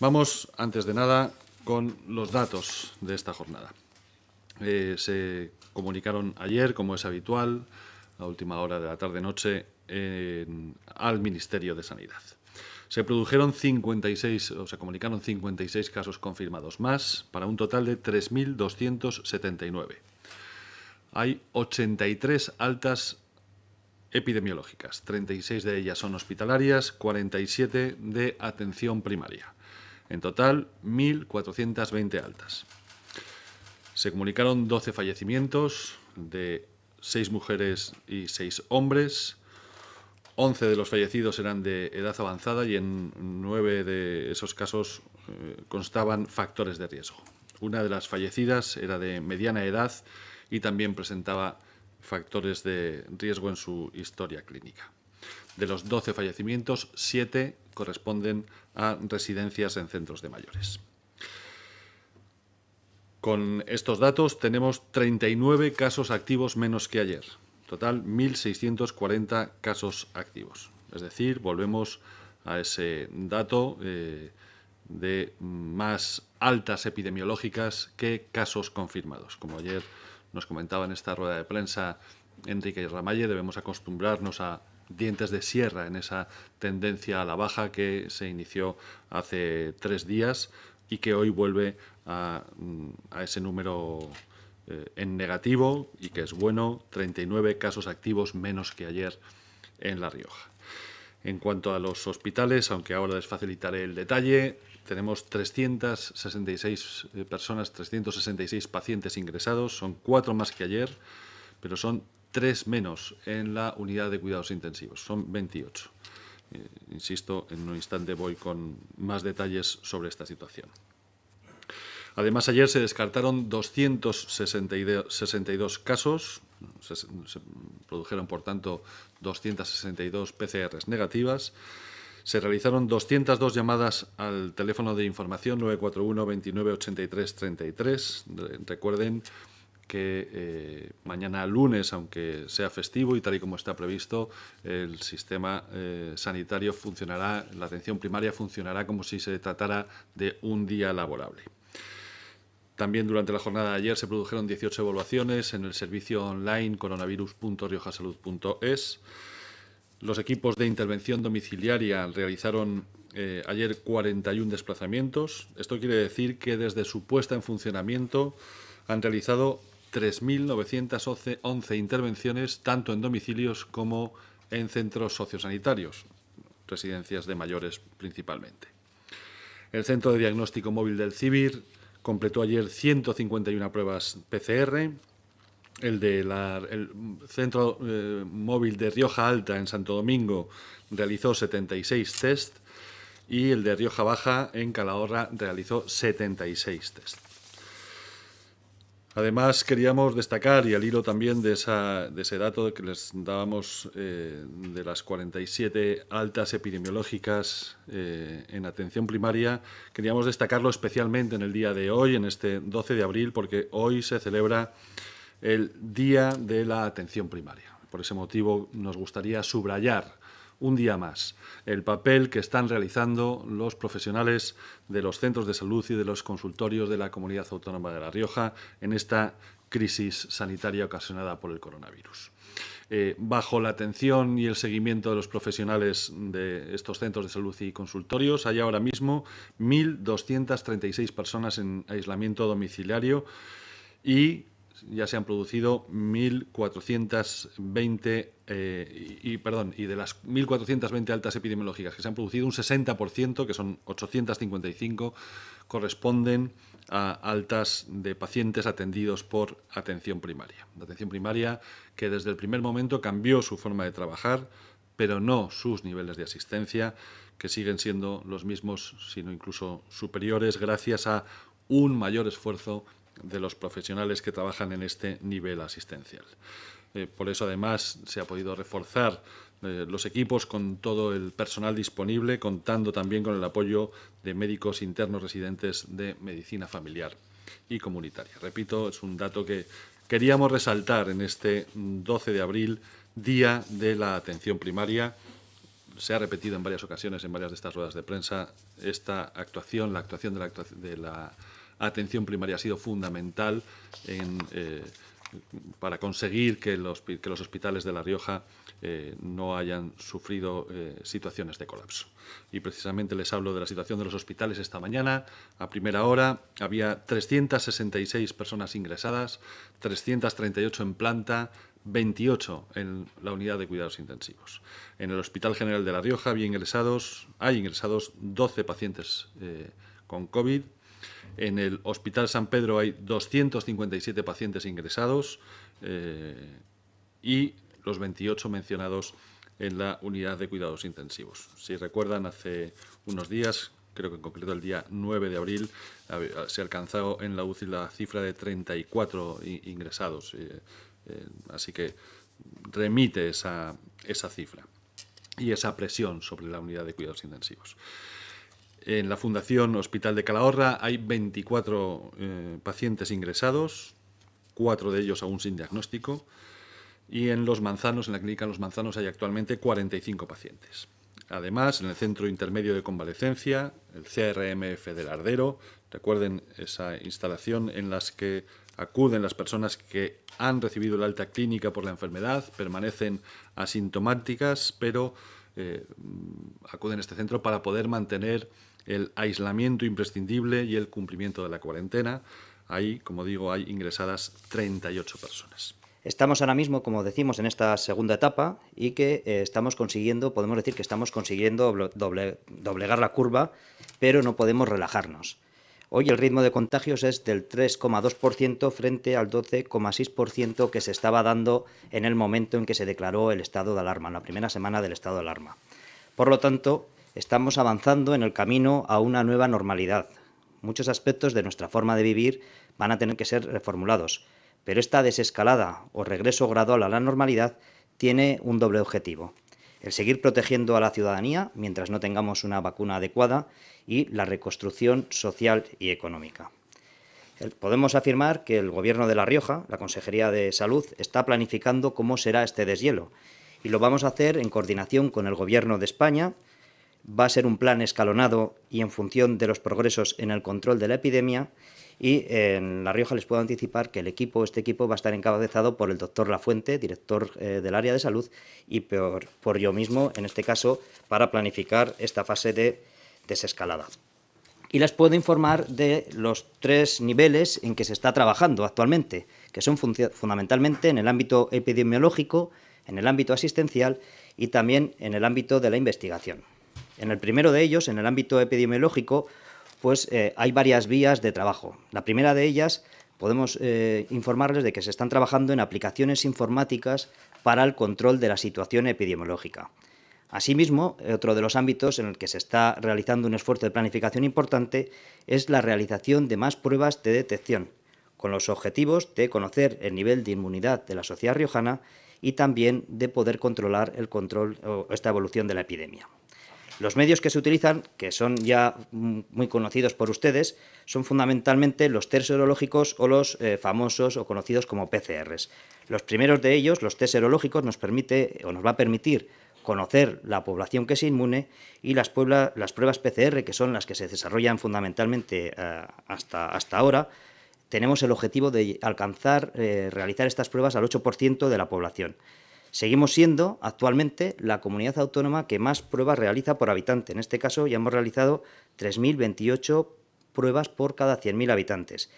Vamos, antes de nada, con los datos de esta jornada. Eh, se comunicaron ayer, como es habitual, a última hora de la tarde-noche, al Ministerio de Sanidad. Se produjeron 56, o se comunicaron 56 casos confirmados más, para un total de 3.279. Hay 83 altas epidemiológicas, 36 de ellas son hospitalarias, 47 de atención primaria. En total, 1.420 altas. Se comunicaron 12 fallecimientos de seis mujeres y seis hombres. 11 de los fallecidos eran de edad avanzada y en 9 de esos casos eh, constaban factores de riesgo. Una de las fallecidas era de mediana edad y también presentaba factores de riesgo en su historia clínica. De los 12 fallecimientos, 7 corresponden a residencias en centros de mayores. Con estos datos tenemos 39 casos activos menos que ayer. Total, 1.640 casos activos. Es decir, volvemos a ese dato eh, de más altas epidemiológicas que casos confirmados. Como ayer nos comentaba en esta rueda de prensa Enrique Ramalle, debemos acostumbrarnos a dientes de sierra en esa tendencia a la baja que se inició hace tres días y que hoy vuelve a, mm, ese número eh, en negativo y que es bueno, 39 casos activos menos que ayer en La Rioja. En cuanto a los hospitales, aunque ahora les facilitaré el detalle, tenemos 366 eh, personas, 366 pacientes ingresados, son cuatro más que ayer, pero son tres menos en la unidad de cuidados intensivos, son 28. Eh, insisto, en un instante voy con más detalles sobre esta situación. Además, ayer se descartaron 262 casos, se, produjeron, por tanto, 262 PCRs negativas, se realizaron 202 llamadas al teléfono de información 941 29 83 33. Recuerden que eh, mañana lunes, aunque sea festivo y tal y como está previsto, el sistema eh, sanitario funcionará, la atención primaria funcionará como si se tratara de un día laborable. También durante la jornada de ayer se produjeron 18 evaluaciones en el servicio online coronavirus.riojasalud.es. Los equipos de intervención domiciliaria realizaron eh, ayer 41 desplazamientos. Esto quiere decir que desde su puesta en funcionamiento han realizado 3.911 intervenciones, tanto en domicilios como en centros sociosanitarios, residencias de mayores principalmente. El Centro de Diagnóstico Móvil del CIBIR completó ayer 151 pruebas PCR. El, de el Centro eh, Móvil de Rioja Alta en Santo Domingo realizó 76 test y el de Rioja Baja en Calahorra realizó 76 test. Además, queríamos destacar, y al hilo también de, esa, de ese dato que les dábamos eh, de las 47 altas epidemiológicas eh, en atención primaria, queríamos destacarlo especialmente en el día de hoy, en este 12 de abril, porque hoy se celebra el Día de la Atención Primaria. Por ese motivo, nos gustaría subrayar un día más el papel que están realizando los profesionales de los centros de salud y de los consultorios de la Comunidad Autónoma de La Rioja en esta crisis sanitaria ocasionada por el coronavirus. Eh, bajo la atención y el seguimiento de los profesionales de estos centros de salud y consultorios, hay ahora mismo 1.236 personas en aislamiento domiciliario y ya se han producido 1.420 eh, y, perdón, y de las 1.420 altas epidemiológicas que se han producido, un 60%, que son 855, corresponden a altas de pacientes atendidos por atención primaria. La atención primaria que desde el primer momento cambió su forma de trabajar, pero no sus niveles de asistencia, que siguen siendo los mismos, sino incluso superiores, gracias a un mayor esfuerzo de los profesionales que trabajan en este nivel asistencial. Eh, por eso, además, se ha podido reforzar eh, los equipos con todo el personal disponible, contando también con el apoyo de médicos internos residentes de medicina familiar y comunitaria. Repito, es un dato que queríamos resaltar en este 12 de abril, Día de la Atención Primaria. Se ha repetido en varias ocasiones, en varias de estas ruedas de prensa, esta actuación, la actuación de la atención primaria ha sido fundamental eh, para conseguir que los, hospitales de La Rioja eh, no hayan sufrido eh, situaciones de colapso. Y precisamente les hablo de la situación de los hospitales esta mañana. A primera hora había 366 personas ingresadas, 338 en planta, 28 en la unidad de cuidados intensivos. En el Hospital General de La Rioja había ingresados, hay ingresados 12 pacientes con COVID, en el Hospital San Pedro hay 257 pacientes ingresados eh, y los 28 mencionados en la unidad de cuidados intensivos. Si recuerdan, hace unos días, creo que en concreto el día 9 de abril, se alcanzó en la UCI la cifra de 34 ingresados. Eh, eh, así que remite esa cifra y esa presión sobre la unidad de cuidados intensivos. En la Fundación Hospital de Calahorra hay 24 eh, pacientes ingresados, cuatro de ellos aún sin diagnóstico, y en Los Manzanos, en la clínica Los Manzanos, hay actualmente 45 pacientes. Además, en el Centro Intermedio de Convalecencia, el CRMF del Ardero, recuerden esa instalación en la que acuden las personas que han recibido la alta clínica por la enfermedad, permanecen asintomáticas, pero eh, acuden a este centro para poder mantener el aislamiento imprescindible y el cumplimiento de la cuarentena. Ahí, como digo, hay ingresadas 38 personas. Estamos ahora mismo, como decimos, en esta segunda etapa y que eh, estamos consiguiendo, podemos decir que estamos consiguiendo doblegar la curva, pero no podemos relajarnos. Hoy el ritmo de contagios es del 3,2% frente al 12,6% que se estaba dando en el momento en que se declaró el estado de alarma, en la primera semana del estado de alarma. Por lo tanto, Estamos avanzando en el camino a una nueva normalidad. Muchos aspectos de nuestra forma de vivir van a tener que ser reformulados, pero esta desescalada o regreso gradual a la normalidad tiene un doble objetivo. El seguir protegiendo a la ciudadanía mientras no tengamos una vacuna adecuada y la reconstrucción social y económica. Podemos afirmar que el Gobierno de La Rioja, la Consejería de Salud, está planificando cómo será este deshielo y lo vamos a hacer en coordinación con el Gobierno de España va a ser un plan escalonado y en función de los progresos en el control de la epidemia. Y en La Rioja les puedo anticipar que el equipo, este equipo, va a estar encabezado por el doctor Lafuente, director eh, del área de salud, y por, yo mismo, en este caso, para planificar esta fase de desescalada. Y les puedo informar de los tres niveles en que se está trabajando actualmente, que son fundamentalmente en el ámbito epidemiológico, en el ámbito asistencial y también en el ámbito de la investigación. En el primero de ellos, en el ámbito epidemiológico, pues eh, hay varias vías de trabajo. La primera de ellas, podemos eh, informarles de que se están trabajando en aplicaciones informáticas para el control de la situación epidemiológica. Asimismo, otro de los ámbitos en el que se está realizando un esfuerzo de planificación importante es la realización de más pruebas de detección, con los objetivos de conocer el nivel de inmunidad de la sociedad riojana y también de poder controlar el control o esta evolución de la epidemia. Los medios que se utilizan, que son ya muy conocidos por ustedes, son fundamentalmente los test serológicos o los eh, famosos o conocidos como PCRs. Los primeros de ellos, los test serológicos, nos permite o nos va a permitir conocer la población que es inmune y las, pruebas PCR, que son las que se desarrollan fundamentalmente eh, hasta, hasta ahora, tenemos el objetivo de alcanzar, eh, realizar estas pruebas al 8% de la población. Seguimos siendo actualmente la comunidad autónoma que más pruebas realiza por habitante. En este caso ya hemos realizado 3.028 pruebas por cada 100.000 habitantes.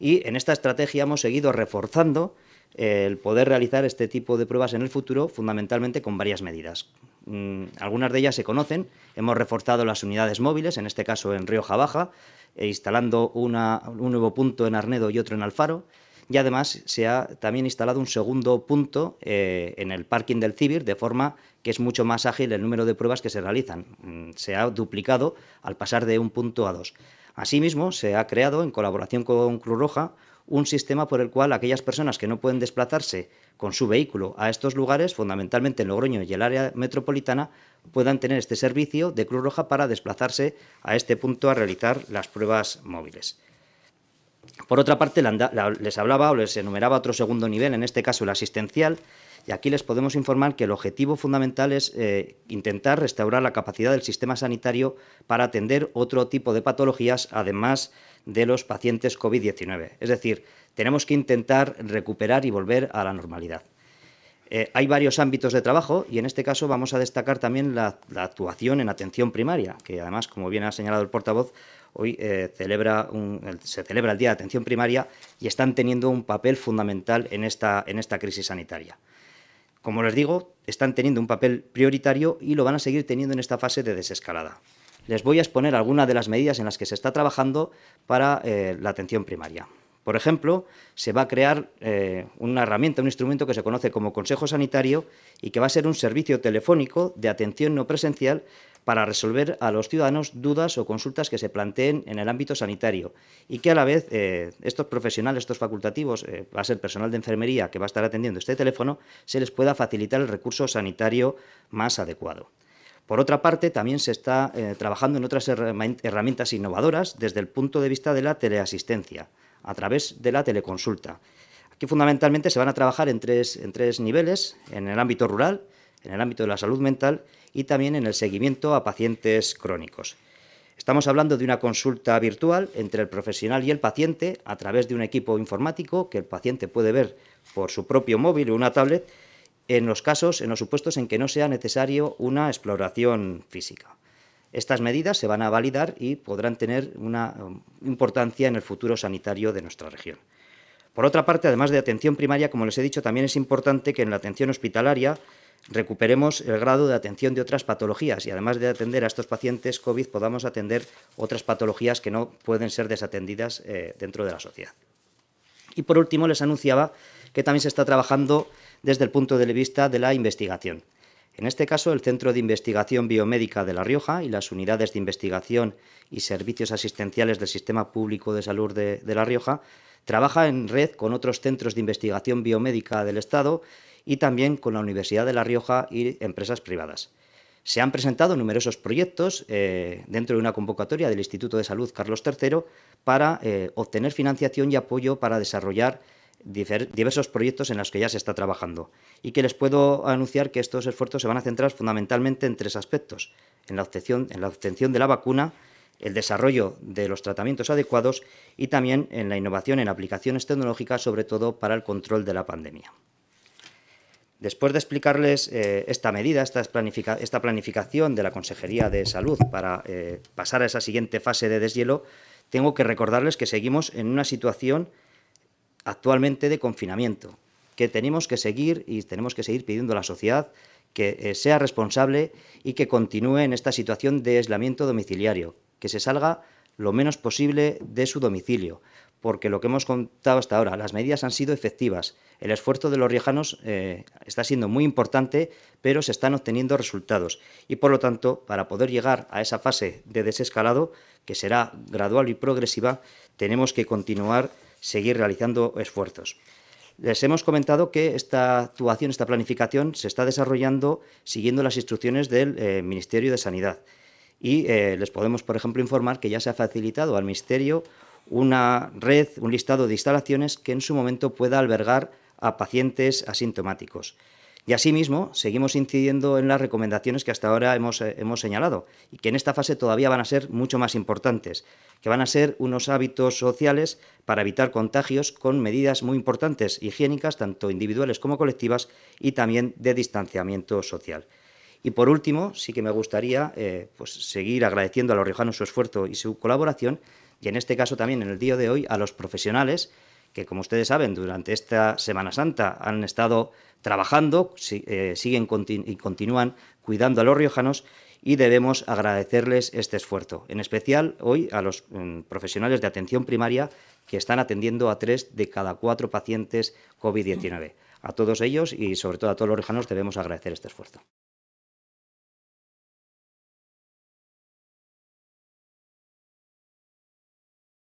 Y en esta estrategia hemos seguido reforzando eh, el poder realizar este tipo de pruebas en el futuro, fundamentalmente con varias medidas. Mm, algunas de ellas se conocen. Hemos reforzado las unidades móviles, en este caso en Rioja Baja, e instalando un nuevo punto en Arnedo y otro en Alfaro y además se ha también instalado un segundo punto eh, en el parking del CIBIR, de forma que es mucho más ágil el número de pruebas que se realizan. Mm, se ha duplicado al pasar de un punto a dos. Asimismo, se ha creado, en colaboración con Cruz Roja, un sistema por el cual aquellas personas que no pueden desplazarse con su vehículo a estos lugares, fundamentalmente en Logroño y el área metropolitana, puedan tener este servicio de Cruz Roja para desplazarse a este punto a realizar las pruebas móviles. Por otra parte, les hablaba o les enumeraba otro segundo nivel, en este caso el asistencial, y aquí les podemos informar que el objetivo fundamental es eh, intentar restaurar la capacidad del sistema sanitario para atender otro tipo de patologías, además de los pacientes COVID-19. Es decir, tenemos que intentar recuperar y volver a la normalidad. Eh, hay varios ámbitos de trabajo y en este caso vamos a destacar también la actuación en atención primaria, que además, como bien ha señalado el portavoz, hoy eh, celebra se celebra el Día de Atención Primaria y están teniendo un papel fundamental en esta, crisis sanitaria. Como les digo, están teniendo un papel prioritario y lo van a seguir teniendo en esta fase de desescalada. Les voy a exponer algunas de las medidas en las que se está trabajando para eh, la atención primaria. Por ejemplo, se va a crear eh, una herramienta, un instrumento que se conoce como Consejo Sanitario y que va a ser un servicio telefónico de atención no presencial para resolver a los ciudadanos dudas o consultas que se planteen en el ámbito sanitario y que a la vez eh, estos profesionales, estos facultativos, eh, va a ser personal de enfermería que va a estar atendiendo este teléfono, se les pueda facilitar el recurso sanitario más adecuado. Por otra parte, también se está eh, trabajando en otras herramientas innovadoras desde el punto de vista de la teleasistencia, a través de la teleconsulta. Aquí fundamentalmente se van a trabajar en tres niveles, en el ámbito rural, en el ámbito de la salud mental y también en el seguimiento a pacientes crónicos. Estamos hablando de una consulta virtual entre el profesional y el paciente a través de un equipo informático que el paciente puede ver por su propio móvil o una tablet en los casos, en los supuestos en que no sea necesario una exploración física. Estas medidas se van a validar y podrán tener una um, importancia en el futuro sanitario de nuestra región. Por otra parte, además de atención primaria, como les he dicho, también es importante que en la atención hospitalaria recuperemos el grado de atención de otras patologías y además de atender a estos pacientes COVID podamos atender otras patologías que no pueden ser desatendidas eh, dentro de la sociedad. Y por último les anunciaba que también se está trabajando desde el punto de vista de la investigación. En este caso, el Centro de Investigación Biomédica de La Rioja y las unidades de investigación y servicios asistenciales del Sistema Público de Salud de, La Rioja trabaja en red con otros centros de investigación biomédica del Estado y también con la Universidad de La Rioja y empresas privadas. Se han presentado numerosos proyectos eh, dentro de una convocatoria del Instituto de Salud Carlos III para eh, obtener financiación y apoyo para desarrollar diversos proyectos en los que ya se está trabajando y que les puedo anunciar que estos esfuerzos se van a centrar fundamentalmente en tres aspectos, en la obtención, en la obtención de la vacuna, el desarrollo de los tratamientos adecuados y también en la innovación en aplicaciones tecnológicas, sobre todo para el control de la pandemia. Después de explicarles eh, esta medida, esta, planificación de la Consejería de Salud para eh, pasar a esa siguiente fase de deshielo, tengo que recordarles que seguimos en una situación actualmente de confinamiento, que tenemos que seguir y tenemos que seguir pidiendo a la sociedad que eh, sea responsable y que continúe en esta situación de aislamiento domiciliario, que se salga lo menos posible de su domicilio, porque lo que hemos contado hasta ahora, las medidas han sido efectivas, el esfuerzo de los riojanos eh, está siendo muy importante, pero se están obteniendo resultados y por lo tanto, para poder llegar a esa fase de desescalado, que será gradual y progresiva, tenemos que continuar seguir realizando esfuerzos. Les hemos comentado que esta actuación, esta planificación, se está desarrollando siguiendo las instrucciones del eh, Ministerio de Sanidad. Y eh, les podemos, por ejemplo, informar que ya se ha facilitado al Ministerio una red, un listado de instalaciones que en su momento pueda albergar a pacientes asintomáticos. Y asimismo, seguimos incidiendo en las recomendaciones que hasta ahora eh, hemos, señalado y que en esta fase todavía van a ser mucho más importantes, que van a ser unos hábitos sociales para evitar contagios con medidas muy importantes higiénicas, tanto individuales como colectivas, y también de distanciamiento social. Y por último, sí que me gustaría eh, pues, seguir agradeciendo a los riojanos su esfuerzo y su colaboración, y en este caso también en el día de hoy a los profesionales que como ustedes saben, durante esta Semana Santa han estado trabajando, eh, siguen y continúan cuidando a los riojanos y debemos agradecerles este esfuerzo, en especial hoy a los mm, profesionales de atención primaria que están atendiendo a tres de cada cuatro pacientes COVID-19. A todos ellos y sobre todo a todos los riojanos debemos agradecer este esfuerzo.